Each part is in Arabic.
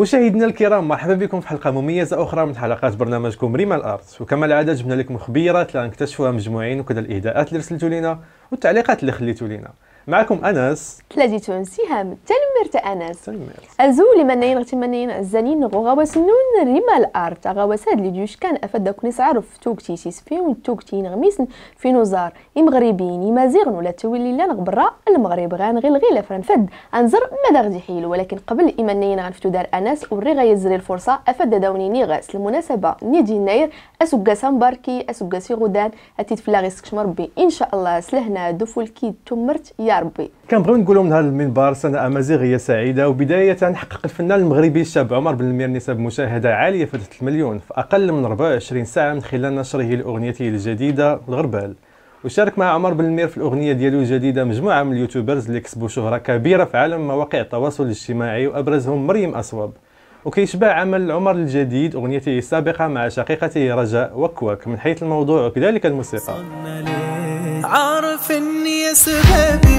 مشاهدينا الكرام مرحبا بكم في حلقه مميزه اخرى من حلقات برنامجكم ريما الارت وكما العاده جبنا لكم خبيرات لنكتشفها غنكتشفوها مجموعين وكذا الاهداءات اللي رسلتوا لينا والتعليقات اللي خليتوا لينا معكم انس تلاتي تونسي هام تنمرت انس تنمرت ازو لمنين غتي منين غو غوغا سنون ريما الارت غوساد لي ديوش كان افاد داك نيس عارف توكتي و توكتي نغميسن في نوزار مغربيين يمازيغن ولا تولي لا برا المغرب غان غير غير فرنفد انزر ماذا غادي يحيل ولكن قبل ايمانين غنفتو دار انس وري غيزري الفرصه افاد داوني غاس المناسبه نيدي ناير اسوكا سامباركي اسوكا سيغودان اتيت فلاغيسكش مربي ان شاء الله سلهنا دفولكي تمرت ربي كنبغيو نقولوا من هذا المنبر سنه امازيغيه سعيده وبدايه حقق الفنان المغربي الشاب عمر بن المير نسب مشاهده عاليه فاتت المليون في اقل من 24 ساعه من خلال نشره لاغنيته الجديده الغربال وشارك مع عمر بن المير في الاغنيه ديالو الجديده مجموعه من اليوتيوبرز اللي كسبوا شهره كبيره في عالم مواقع التواصل الاجتماعي وابرزهم مريم اصوب وكيشبع عمل عمر الجديد اغنيته السابقه مع شقيقته رجاء وكوك من حيث الموضوع وكذلك الموسيقى عارف اني سببي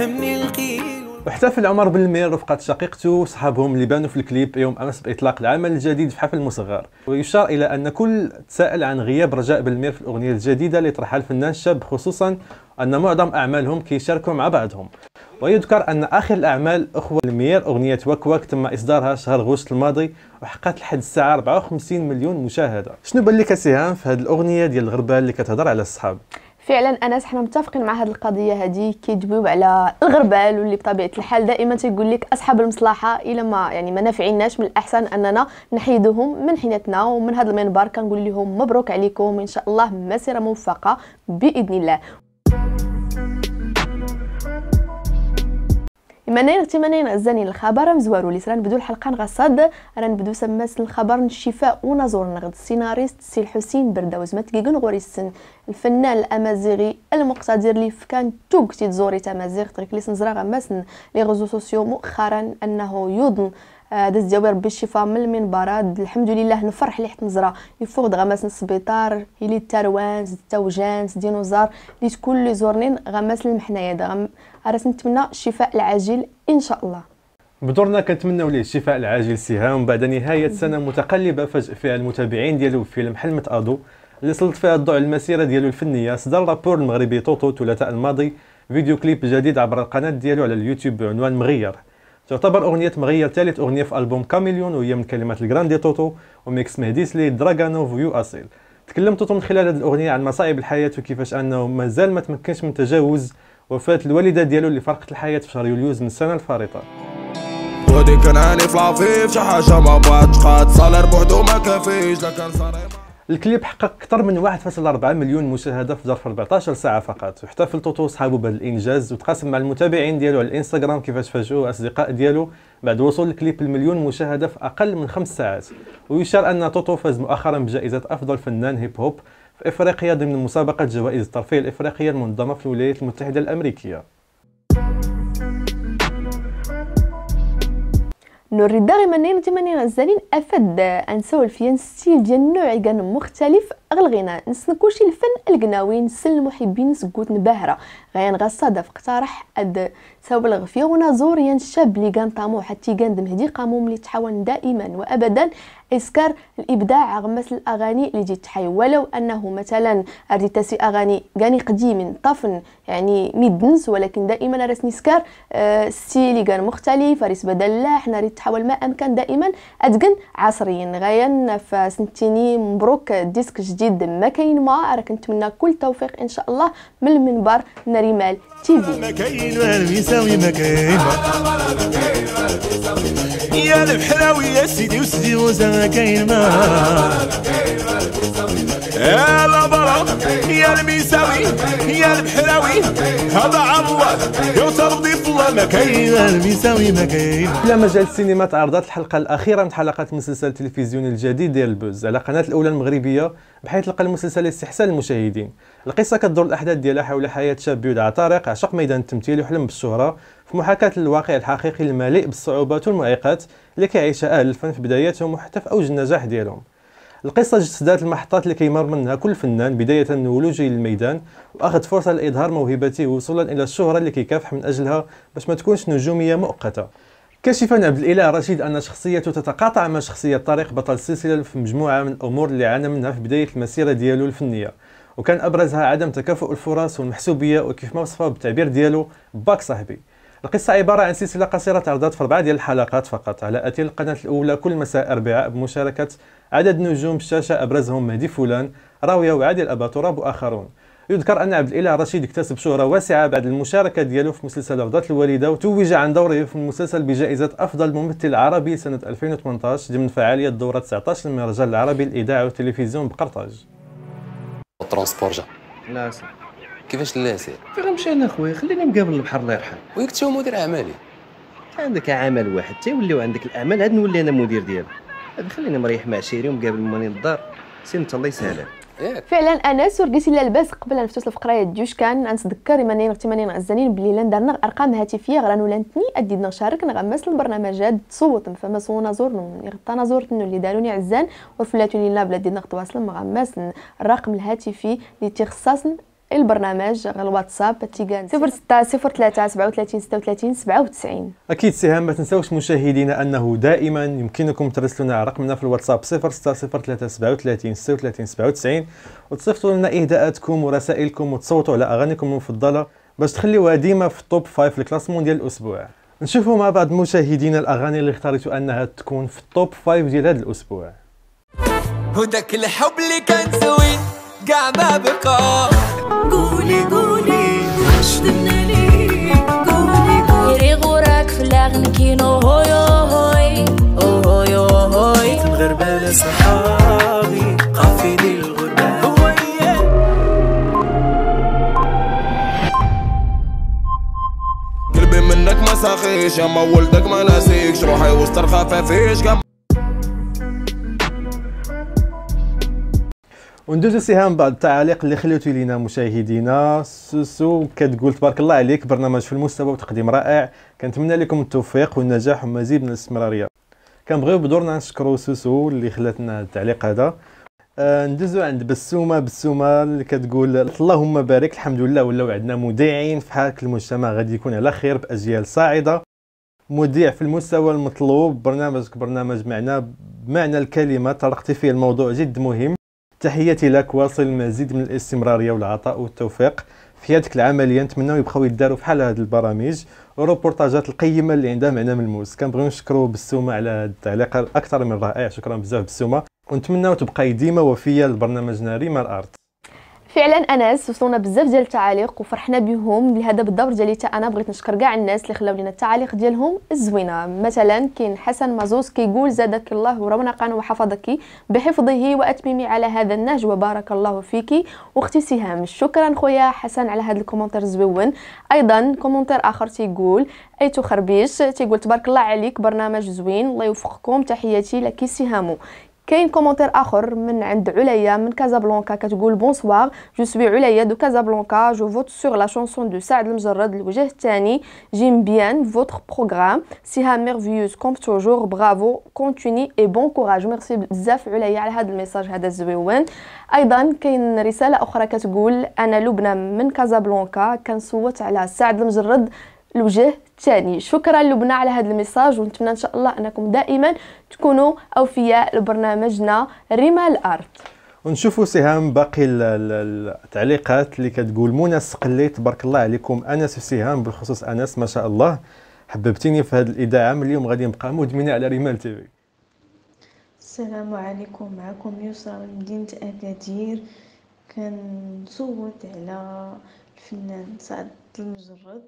يهمني القيل احتفل عمر بالمير رفقة شقيقته وصحابهم اللي بانوا في الكليب يوم أمس بإطلاق العمل الجديد في حفل مصغر ويشار إلى أن كل تساءل عن غياب رجاء بالمير في الأغنية الجديدة اللي طرحها الفنان الشاب خصوصا أن معظم أعمالهم كيشاركوا مع بعضهم ويذكر أن آخر الأعمال أخوة المير أغنية وك وك تم إصدارها شهر غشت الماضي وحققت لحد الساعة 54 مليون مشاهدة شنو بان لك سهام في هذه الأغنية ديال الغربال اللي كتهضر على الصحاب فعلا انا حنا متفقين مع هذه القضيه هذه كيدويو على الغربال واللي بطبيعه الحال دائما تيقول لك اصحاب المصلحه الا ما يعني ما نافعيناش من الاحسن اننا نحيدوهم من حينتنا ومن هذا المنبر كنقول لهم مبروك عليكم ان شاء الله مسيره موفقه باذن الله منين اختي مني غزاني الخبر مزوارو لي راه بدو الحلقه نغصد راه نبدو سماس الخبر الشفاء ونزور نغد السيناريست سي الحسين بردوز ما تكيكن غوري السن الفنان الامازيغي المقتدر لي فكان توك تزوري تامازيغ ترك لي سنزرا غماسن لي غوزو سوسيو مؤخرا انه يضن آه، داز جواب ربي الشفاء من المنبرات الحمد لله نفرح لي حت نزرا يفوغ غماس السبيطار يلي تروانز التوجانس دينوزار لي تكون لي زورنين غماس المحنايا راس نتمنى الشفاء العاجل ان شاء الله بدورنا كنتمنوا ليه الشفاء العاجل سهام بعد نهايه سنه متقلبه فاجئ فيها المتابعين ديالو فيلم حلمة ادو اللي سلط فيها الضوء المسيره ديالو الفنيه صدر رابور المغربي توتو الثلاثاء الماضي فيديو كليب جديد عبر القناه ديالو على اليوتيوب بعنوان مغير تعتبر اغنيه مغير ثالث اغنيه في البوم كاميليون وهي من كلمات الجراندي توتو وميكس مهديس لي دراغانوف ويو اصيل تكلم توتو من خلال هذه الاغنيه عن مصاعب الحياه وكيفاش انه مازال ما تمكنش من تجاوز وفاة الوالدة ديالو اللي فرقت الحياة في شهر يوليوز من السنة الفارطة غادي عاني في العفيف شي حاجة ما بغاتش قاد صالر بوحدو ما كافيش لا الكليب حقق أكثر من 1.4 مليون مشاهدة في ظرف 14 ساعة فقط واحتفل طوطو صحابه بهذا الإنجاز وتقاسم مع المتابعين ديالو على الانستغرام كيفاش فاجئوا الأصدقاء ديالو بعد وصول الكليب المليون مشاهدة في أقل من خمس ساعات ويشار أن طوطو فاز مؤخرا بجائزة أفضل فنان هيب هوب في إفريقيا ضمن مسابقة جوائز الترفيه الإفريقية المنظمة في الولايات المتحدة الأمريكية نوري داغي منين تمانين غزالين افاد انساو الفيان ستيل ديال النوع كان مختلف غل الغناء نسنكوشي الفن القناوي نسل المحبين سكوت نباهره غيان غا الصدف اقترح اد ساو الغفيه زوريان يان الشاب اللي كان طامو حتى كان دمهدي قاموم اللي تحاول دائما وابدا إسكار الإبداع غمس الأغاني اللي جيت حي ولو أنه مثلا ردي أغاني غاني يعني قديم طفن يعني ميدنس ولكن دائما راس نسكار آه، ستيلي كان مختلف راس بدلاح ناري تحاول ما امكن دائما اتقن عصريا غايا فسنتيني مبروك ديسك جديد ما كاين ما راه كنتمنى كل التوفيق ان شاء الله من المنبر نريمال تي في ما كاين يساوي ما كاين يا الحلاوي يا سيدي وسيدي وزا ما كاين ما يا الميساوي يا البحراوي هذا يوصل ضيف الله ما كاين الميساوي ما كاين الى مجال السينما تعرضت الحلقه الاخيره من حلقات المسلسل التلفزيوني الجديد ديال البوز على قناه الاولى المغربيه بحيث لقى المسلسل استحسان المشاهدين القصه كتدور الاحداث ديالها حول حياه شاب يدعى طارق عشق ميدان التمثيل وحلم بالشهره في محاكاة الواقع الحقيقي المليء بالصعوبات والمعيقات اللي كيعيشها أهل الفن في بداياتهم وحتى في أوج النجاح ديالهم القصة جسدات المحطات اللي كيمر منها كل فنان بداية من ولوجه للميدان وأخذ فرصة لإظهار موهبته وصولا إلى الشهرة اللي كيكافح من أجلها باش ما تكونش نجومية مؤقتة كشف عبد الإله رشيد أن شخصيته تتقاطع مع شخصية طارق بطل السلسلة في مجموعة من الأمور اللي عانى منها في بداية المسيرة ديالو الفنية وكان أبرزها عدم تكافؤ الفرص والمحسوبية وكيف ما وصفها بالتعبير ديالو باك صاحبي القصة عبارة عن سلسلة قصيرة تعرضت في أربعة ديال الحلقات فقط على أتي القناة الأولى كل مساء أربعاء بمشاركة عدد نجوم الشاشة أبرزهم مهدي فلان راوية وعادل أبا تراب وآخرون يذكر أن عبد الإله رشيد اكتسب شهرة واسعة بعد المشاركة ديالو في مسلسل عوضة الوالدة وتوج عن دوره في المسلسل بجائزة أفضل ممثل عربي سنة 2018 ضمن فعالية دورة 19 المهرجان العربي للإذاعة والتلفزيون بقرطاج. لا كيفاش لا سي فين انا خويا خليني مقابل البحر الله يرحم وياك انت هو مدير اعمالي عندك عمل واحد تيوليو عندك الاعمال عاد نولي انا مدير ديالو خليني مريح مع شيري ومقابل موالين الدار سنت الله يسهلها فعلا انس ورقيتي لا لباس قبل نفتوس الفقره ديوش كان نتذكر اني غتي منين غزانين بلي لان درنا ارقام هاتفيه غرا نولانتني ادي نشارك نغمس البرنامجات تصوت فما سونا زورن غطانا زورتن اللي داروني عزان وفلاتوني لا بلا دينا غتواصل مغمس الرقم الهاتفي اللي تيخصصن البرنامج على الواتساب تيغان 06 03 37 36 97 اكيد سهام ما تنساوش مشاهدينا انه دائما يمكنكم ترسلونا على رقمنا في الواتساب 06 03 37 36 97 وتصيفطوا لنا اهداءاتكم ورسائلكم وتصوتوا على اغانيكم المفضله باش تخليوها ديما في التوب 5 في الكلاسمون ديال الاسبوع نشوفوا مع بعض مشاهدينا الاغاني اللي اختاريتوا انها تكون في التوب 5 ديال هذا الاسبوع هداك الحب اللي كان كاع ما بقى قولي قولي واش درنا ليه قولي قولي يري غوراك في الاغنكين اوهوي صحابي قافلي الغربة هويا قلبي منك ما ساخيش اما ولدك ما ناسيكش روحي وسط الخفافيش وندوزو سهام بعض التعاليق اللي خليتو لينا مشاهدينا سوسو كتقول تبارك الله عليك برنامج في المستوى وتقديم رائع كنتمنى لكم التوفيق والنجاح ومزيد من الاستمراريه كنبغيو بدورنا نشكرو سوسو اللي خلاتنا التعليق هذا آه ندوزو عند بسومه بسومه اللي كتقول اللهم بارك الحمد لله ولاو عندنا مذيعين في حالك المجتمع غادي يكون على خير باجيال صاعده مذيع في المستوى المطلوب برنامجك برنامج معنا بمعنى الكلمه طرقتي فيه الموضوع جد مهم تحياتي لك واصل المزيد من الاستمراريه والعطاء والتوفيق في حياتك العمليه نتمناو يبقاو يداروا فحال هذه البرامج والروبورتاجات القيمه اللي عندها معنى الموس كنبغيو نشكرو بسومه على التعليق الاكثر من رائع شكرا بزاف بسومه ونتمنى تبقاي ديما وفيه لبرنامج ناري مع الارض فعلا انس وصلونا بزاف ديال التعاليق وفرحنا بهم لهذا بالدور ديالي حتى انا بغيت نشكر كاع الناس اللي خلاو لينا التعاليق ديالهم الزوينه مثلا كاين حسن مازوس كيقول زادك الله رونقا وحفظك بحفظه واتممي على هذا النهج وبارك الله فيك واختي سهام شكرا خويا حسن على هذا الكومونتير زوين ايضا كومونتير اخر تيقول اي تخربيش تيقول تبارك الله عليك برنامج زوين الله يوفقكم تحياتي لك سهامو كاين كومونتير اخر من عند عليا من كازابلانكا كتقول بونسوار جو سوي عليا دو كازابلانكا جو فوت سور لا شونسون دو سعد المجرد الوجه الثاني جيم بيان فوت بروغرام سيها ميرفيوز كوم توجور برافو كونتيني اي بون كوراج ميرسي بزاف عليا على هذا الميساج هذا الزويون ايضا كاين رساله اخرى كتقول انا لبنى من كازابلانكا كنصوت على سعد المجرد الوجه الثاني شكرا لبنى على هذا الميساج ونتمنى ان شاء الله انكم دائما تكونوا اوفياء لبرنامجنا رمى الارض ونشوفوا سهام باقي التعليقات اللي كتقول منى السقلي تبارك الله عليكم انس وسهام بالخصوص انس ما شاء الله حببتيني في هذه الاذاعه من اليوم غادي نبقى مدمنه على رمال تيفي السلام عليكم معكم يسرى من مدينه اكادير كنصوت على الفنان سعد المجرد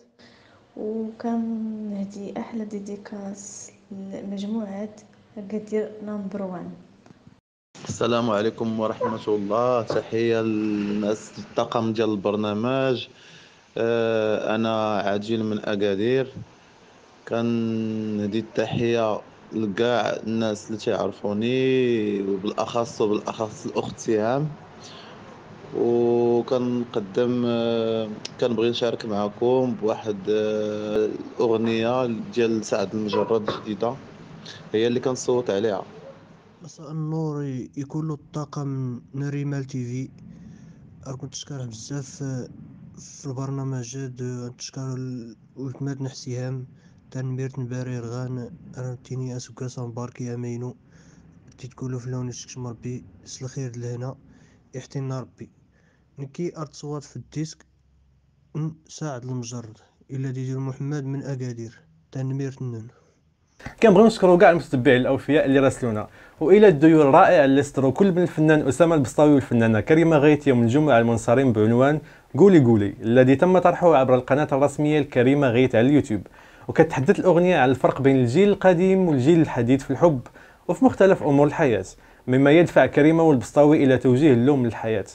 وكان نهدي احلى ديديكاس لمجموعه اكادير نمبر 1 السلام عليكم ورحمه الله تحيه للناس الطاقم ديال البرنامج آه، انا عجيل من اكادير كنهدي التحيه لكاع الناس اللي تعرفوني وبالاخص وبالاخص الاخت سهام وكنقدم كنبغي نشارك معكم بواحد الاغنيه آه، ديال سعد المجرد الجديده هي اللي كنصوت عليها مساء النور يكون الطاقم مال تي في راكم تشكر بزاف آه، في البرنامج هاد تشكر ولد نحسيهم حسيهام تنمير نباري رغان انا تيني اسوكا مباركي امينو تيتقولو في لون مربي سلخير لهنا يحتينا ربي لكي صوات في الديسك نساعد المجرد إلا ديدير محمد من أكادير تنمير النون كنبغيو نشكرو كاع المتبعين الاوفياء اللي راسلونا والى الديور الرائعه اللي سترو كل من الفنان اسامه البسطاوي والفنانه كريمه غيث يوم الجمعه المنصرين بعنوان قولي قولي الذي تم طرحه عبر القناه الرسميه لكريمه غيت على اليوتيوب وكتحدث الاغنيه على الفرق بين الجيل القديم والجيل الحديث في الحب وفي مختلف امور الحياه مما يدفع كريمه والبسطاوي الى توجيه اللوم للحياه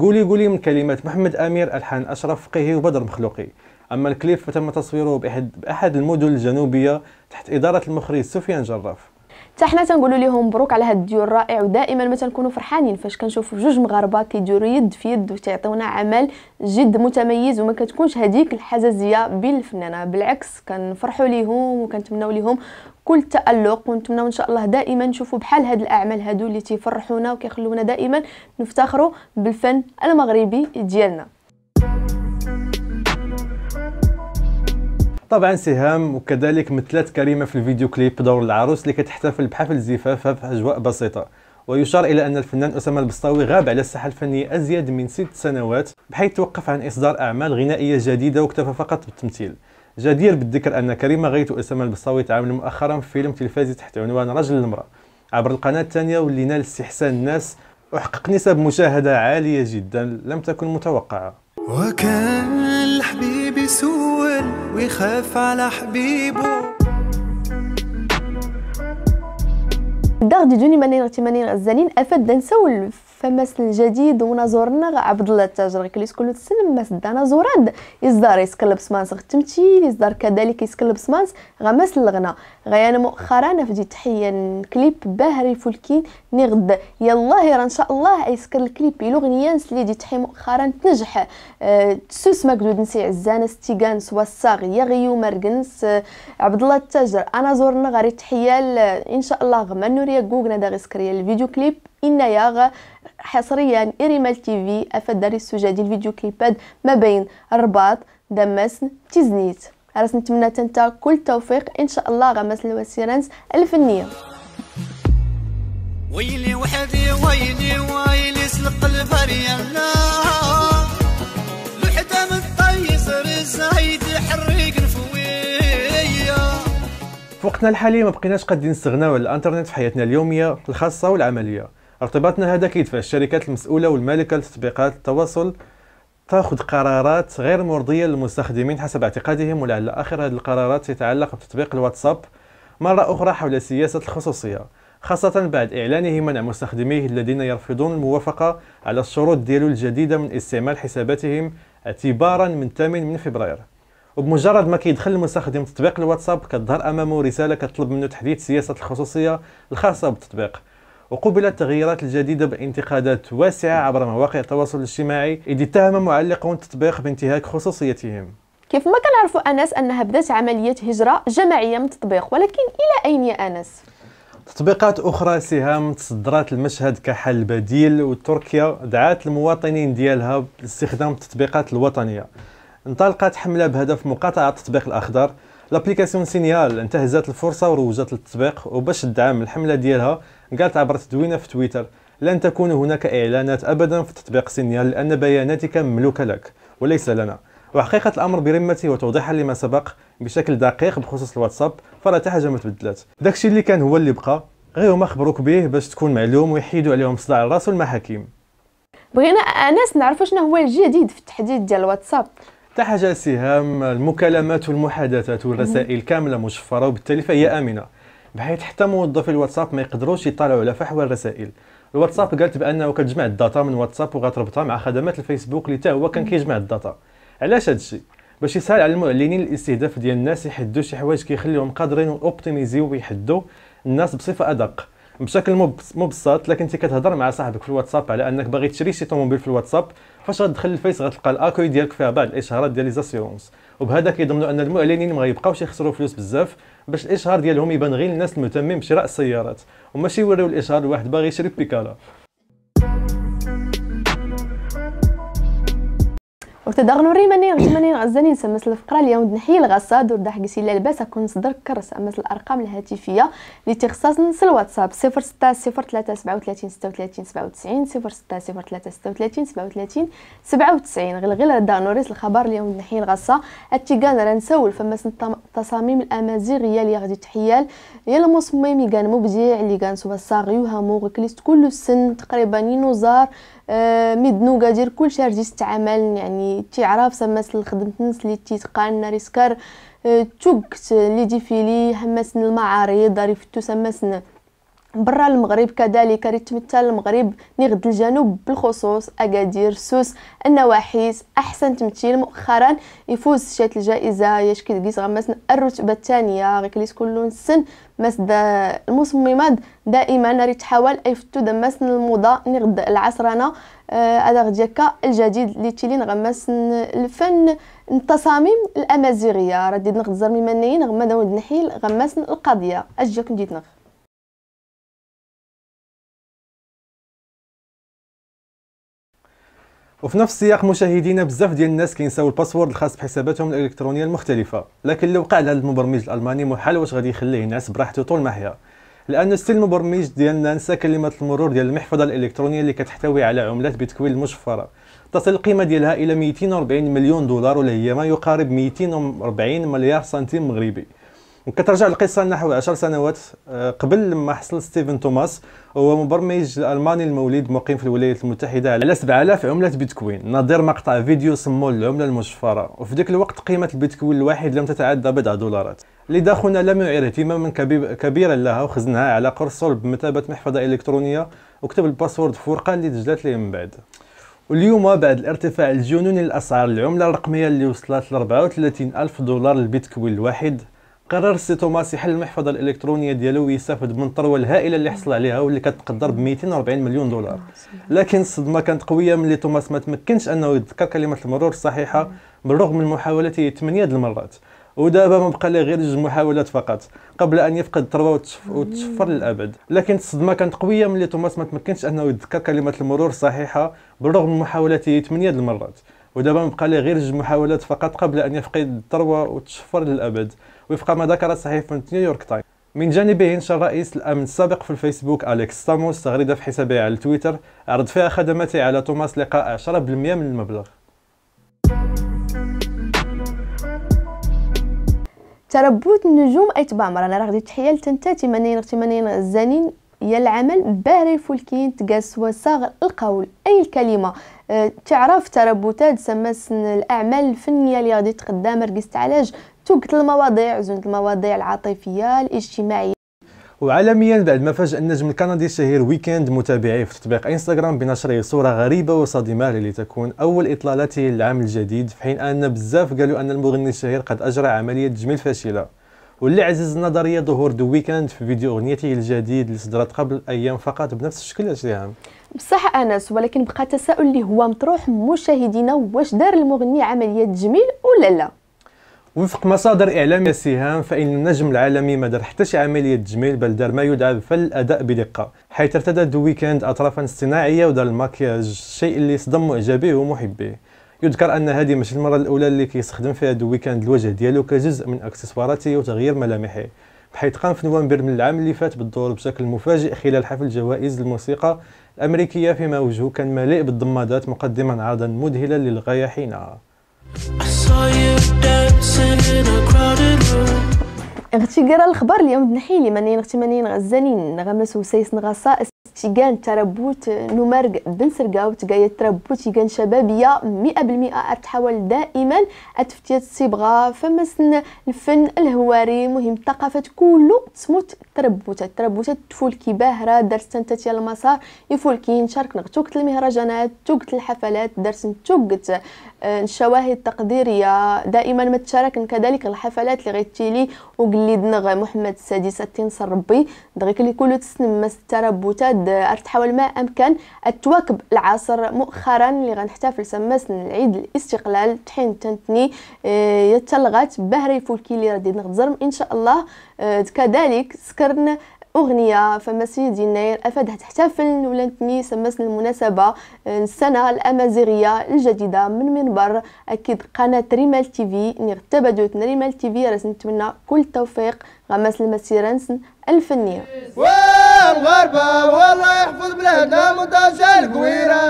قولي قولي من كلمات محمد أمير ألحان أشرف فقيهي وبدر مخلوقي أما الكليب فتم تصويره بأحد المدن الجنوبية تحت إدارة المخرج سفيان جراف حتى حنا تنقولوا لهم مبروك على هاد الديور الرائع ودائما ما تنكونوا فرحانين فاش كنشوفوا جوج مغاربه كيديروا يد في يد وتعطيونا عمل جد متميز وما كتكونش هذيك الحزازيه بين الفنانه بالعكس كنفرحوا ليهم وكنتمناو ليهم كل تالق ونتمناو ان شاء الله دائما نشوفوا بحال هاد الاعمال هادو اللي تيفرحونا وكيخلونا دائما نفتخروا بالفن المغربي ديالنا طبعا سهام وكذلك مثلت كريمه في الفيديو كليب دور العروس اللي كتحتفل بحفل زفافها في اجواء بسيطه ويشار إلى أن الفنان أسامة البسطاوي غاب على الساحة الفنية أزيد من ست سنوات بحيث توقف عن إصدار أعمال غنائية جديدة واكتفى فقط بالتمثيل جدير بالذكر أن كريمة غيث أسامة البسطاوي تعامل مؤخرا في فيلم تلفازي تحت عنوان رجل المرأة عبر القناة الثانية واللي نال استحسان الناس وحقق نسب مشاهدة عالية جدا لم تكن متوقعة وكان الحبيب سوى ويخاف على حبيبه داغدي دوني ماني غتي ماني غزالين افاد دنسو فماس الجديد ونازورنا عبد الله التاجر كليس كلو تسلم ماس دانا زوراد يزدار يسكلب سمانس التمثيل يزدار كذلك غا ماس الغنا الغنى يعني انا مؤخرا نفدي تحية الكليب باهري فولكين نغد يالله يلاه ان شاء الله يسكر الكليب الاغنيه اللي دي تحية مؤخرا تنجح أه تسوس مكدود نسي عزانا ستيغان سوا يا غيو مرقنس أه عبد الله التاجر انا زورنا غير تحية آه، ان شاء الله غما نوري حصرية جوجنا داغسكرية الفيديو كليب إن ياغ حصريا إريمال أفاد داري السجادي الفيديو كليباد ما بين الرباط دمس تيزنيت راس نتمنى تنتا كل توفيق إن شاء الله غمس الوسيرانس الفنية ويلي وحدي ويلي ويلي سلق الفريالة في وقتنا الحالي ما بقيناش قادرين نستغناو على الانترنت في حياتنا اليوميه الخاصه والعمليه ارتباطنا هذا كيدفع الشركات المسؤوله والمالكه لتطبيقات التواصل تاخذ قرارات غير مرضيه للمستخدمين حسب اعتقادهم ولعل اخر هذه القرارات تتعلق بتطبيق الواتساب مره اخرى حول سياسه الخصوصيه خاصة بعد اعلانه منع مستخدميه الذين يرفضون الموافقة على الشروط ديالو الجديدة من استعمال حساباتهم اعتبارا من 8 من فبراير وبمجرد ما كيدخل المستخدم تطبيق الواتساب كتظهر امامه رساله كتطلب منه تحديث سياسه الخصوصيه الخاصه بالتطبيق وقبلت التغييرات الجديدة بانتقادات واسعة عبر مواقع التواصل الاجتماعي إذ اتهم معلقون التطبيق بانتهاك خصوصيتهم كيف ما كنعرفوا أنس أنها بدات عملية هجرة جماعية من التطبيق ولكن إلى أين يا أنس؟ تطبيقات أخرى سهام تصدرات المشهد كحل بديل وتركيا دعات المواطنين ديالها لاستخدام التطبيقات الوطنية انطلقت حملة بهدف مقاطعة التطبيق الأخضر لابليكاسيون سينيال انتهزت الفرصة وروجت للتطبيق وباش تدعم الحملة ديالها قالت عبر تدوينة في تويتر لن تكون هناك إعلانات أبدا في تطبيق سينيال لأن بياناتك مملوكة لك وليس لنا وحقيقة الأمر برمته وتوضيحا لما سبق بشكل دقيق بخصوص الواتساب فراه حتى حاجة ما تبدلت داكشي اللي كان هو اللي بقى غير هما خبروك به باش تكون معلوم ويحيدوا عليهم صداع الراس والمحاكيم بغينا انس نعرفوا شنو هو الجديد في التحديد ديال الواتساب تحت سهام المكالمات والمحادثات والرسائل كامله مشفره وبالتالي فهي امنه بحيث حتى موظفي الواتساب ما يقدروش يطالعوا على فحوى الرسائل الواتساب قالت بانه كتجمع الداتا من واتساب وغتربطها مع خدمات الفيسبوك اللي حتى هو كان كيجمع الداتا علاش الشيء باش يسهل على المعلنين الاستهداف ديال الناس يحدوا شي حوايج كيخليهم قادرين اوبتيميزيو ويحدوا الناس بصفه ادق بشكل مبسط لكن انت كتهضر مع صاحبك في الواتساب على انك باغي تشري شي طوموبيل في الواتساب فاش غتدخل الفيس غتلقى الاكوي ديالك فيها بعض الاشهارات ديال ليزاسيونس وبهذا كيضمنوا ان المعلنين ما غيبقاوش يخسروا فلوس بزاف باش الاشهار ديالهم يبان غير للناس المهتمين بشراء السيارات وماشي يوريو الاشهار لواحد باغي يشري بيكالا وقت دغنو ري ماني غنت ماني غزاني نسمس الفقره اليوم نحيي الغصه دور دا سي لا لباس كون صدر كرس امس الارقام الهاتفيه اللي تخصص نص الواتساب 06 03 37 36 97 06 03 36 37 97 غير غير دانوريس الخبر اليوم نحيي الغصا التيغان راه نسول فمس التصاميم الامازيغيه اللي غادي تحيال يا المصمم كان مبدع اللي كان صوب سوا صاغيوها موغكليست كل السن تقريبا ينوزار كادير آه، كل كلشي رجيت تعامل يعني تيعرف سماس الخدمة نس اللي تيتقان ريسكار آه، توقت اللي ديفيلي همسن المعارض ريفتو سماسن برا المغرب كذلك يتمثل المغرب نغد الجنوب بالخصوص أكادير سوس النواحيس أحسن تمثيل مؤخرا يفوز شات الجائزة ياش كيدقيس غمسن الرتبة الثانية غير كليس كل سن دا المصممات دائما يتحاول يفتو دمسن الموضة نغد العصرنة هذا آه ديكا الجديد اللي تيلي غمسن الفن التصاميم الامازيغيه ردي نغد زرمي منين غما نحيل غمسن القضيه اش جاكم ديت وفي نفس السياق مشاهدينا بزاف ديال الناس كينساو الباسورد الخاص بحساباتهم الالكترونيه المختلفه لكن لو وقع لهذا المبرمج الالماني محال واش غادي يخليه ينعس براحته طول ما هي لان ستيل المبرمج ديالنا نسى كلمه المرور ديال المحفظه الالكترونيه اللي كتحتوي على عملات بتكوين مشفره تصل القيمه ديالها الى 240 مليون دولار ولا هي ما يقارب 240 مليار سنتيم مغربي وكترجع القصه نحو 10 سنوات آه، قبل لما حصل ستيفن توماس هو مبرمج الالماني المولد مقيم في الولايات المتحده على 7000 عمله بيتكوين نظير مقطع فيديو سموه العمله المشفره وفي ذاك الوقت قيمه البيتكوين الواحد لم تتعدى بضع دولارات لداخلنا لم يعير اهتماما كبيرا لها وخزنها على قرص صلب بمثابه محفظه الكترونيه وكتب الباسورد في ورقه اللي تجلات ليه من بعد واليوم بعد الارتفاع الجنوني للاسعار العمله الرقميه اللي وصلت ل 34000 دولار البيتكوين الواحد قرر سي توماس يحل المحفظه الالكترونيه ديالو ويستافد من الثروه الهائله اللي حصل عليها واللي كتقدر ب 240 مليون دولار آه، لكن الصدمه كانت قويه ملي توماس ما تمكنش انه يتذكر كلمه المرور الصحيحه بالرغم من محاولاته 8 المرات ودابا ما بقى له غير جوج محاولات فقط قبل ان يفقد الثروه وتشفر للابد لكن الصدمه كانت قويه ملي توماس ما تمكنش انه يتذكر كلمه المرور الصحيحه بالرغم من محاولاته 8 المرات ودابا ما بقى له غير جوج محاولات فقط قبل ان يفقد الثروه وتشفر للابد وفق ما ذكر صحيفة نيويورك تايم من جانبه انشر رئيس الامن السابق في الفيسبوك اليكس ساموس تغريده في حسابه على تويتر عرض فيها خدماته على توماس لقاء 10% من المبلغ تربوت النجوم اي تبعمر انا راه غادي تحيه لتنتا تيمانين تيمانين الزانين يا العمل باهري فولكين تقاس وصاغ القول اي الكلمه أه تعرف تربوتات سماسن الاعمال الفنيه اللي غادي تقدم رقصت علاج توقت المواضيع زنة المواضيع العاطفية الاجتماعية وعالميا بعد ما فاجأ النجم الكندي الشهير ويكند متابعيه في تطبيق انستغرام بنشره صورة غريبة وصادمة لتكون أول إطلالته للعام الجديد في حين أن بزاف قالوا أن المغني الشهير قد أجرى عملية تجميل فاشلة واللي عزز النظرية ظهور دو ويكند في فيديو أغنيته الجديد اللي صدرت قبل أيام فقط بنفس الشكل عام بصح أنس ولكن بقى تساؤل اللي هو مطروح مشاهدينا واش دار المغني عملية تجميل ولا لا وفق مصادر إعلامية سهام فإن النجم العالمي ما دار حتى شي عملية تجميل بل دار ما يدعى الأداء بدقة حيث ارتدى دو ويكند أطرافا اصطناعية ودار المكياج الشيء اللي صدم معجبيه ومحبيه يذكر أن هذه ماشي المرة الأولى اللي كيستخدم فيها دو ويكند الوجه ديالو كجزء من أكسسواراته وتغيير ملامحه حيث قام في نوفمبر من العام اللي فات بالدور بشكل مفاجئ خلال حفل جوائز الموسيقى الأمريكية فيما وجهه كان مليء بالضمادات مقدما عرضا مذهلا للغاية حينها غتي قرا الخبر اليوم دنحي لي مانين غتي مانين غزالين نغمس وسيس نغصائس تيكان تربوت نمرق بن سرقاو تقايا تربوت تيكان شبابية مئة بالمئة أتحاول دائما أتفتية الصبغة فما سن الفن الهواري مهم الثقافة كله تسموت تربوت تربوت تفول كي باهرة درست انت تيال المسار يفول كي نشارك نغتوكت المهرجانات توكت الحفلات درس توكت آه، الشواهد التقديرية دائما ما تشارك كذلك الحفلات اللي غيتيلي وقلي نغ محمد السادس تنصر ربي دغيك اللي كله تسنمس التربوتات بلاد راح تحاول ما امكن تواكب العصر مؤخرا اللي غنحتفل سماسن العيد الاستقلال طحين تنتني آه، يتلغت بهري فولكي اللي غادي نغزرم ان شاء الله آه، كذلك سكرنا اغنيه فما سيدي ناير افادها تحتفل ولا تميس المناسبه آه، السنه الامازيغيه الجديده من منبر اكيد قناه ريمال تي في نغتبدوت ريمال تي في راس نتمنى كل التوفيق غمس المسيره نسن الفنيه والمغاربه والله يحفظ بلادنا منتجع الكويره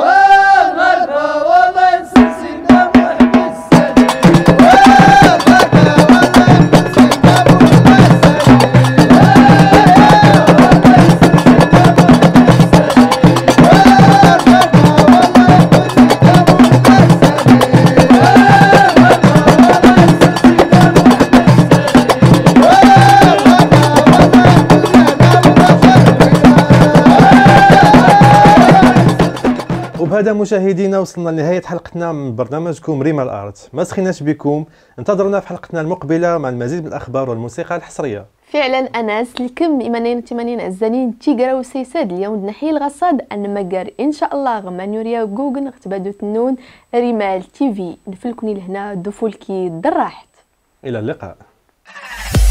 والمغاربه والله يسلسل وبهذا مشاهدينا وصلنا لنهاية حلقتنا من برنامجكم ريما الأرض ما سخيناش بكم انتظرونا في حلقتنا المقبلة مع المزيد من الأخبار والموسيقى الحصرية فعلا أناس الكم 88 عزانين الزنين تيقرا وسيساد اليوم نحي الغصاد أن مقر إن شاء الله غمان يوريا وجوجن اختبادو تنون ريمال تيفي نفلكني لهنا دفولكي دراحت إلى اللقاء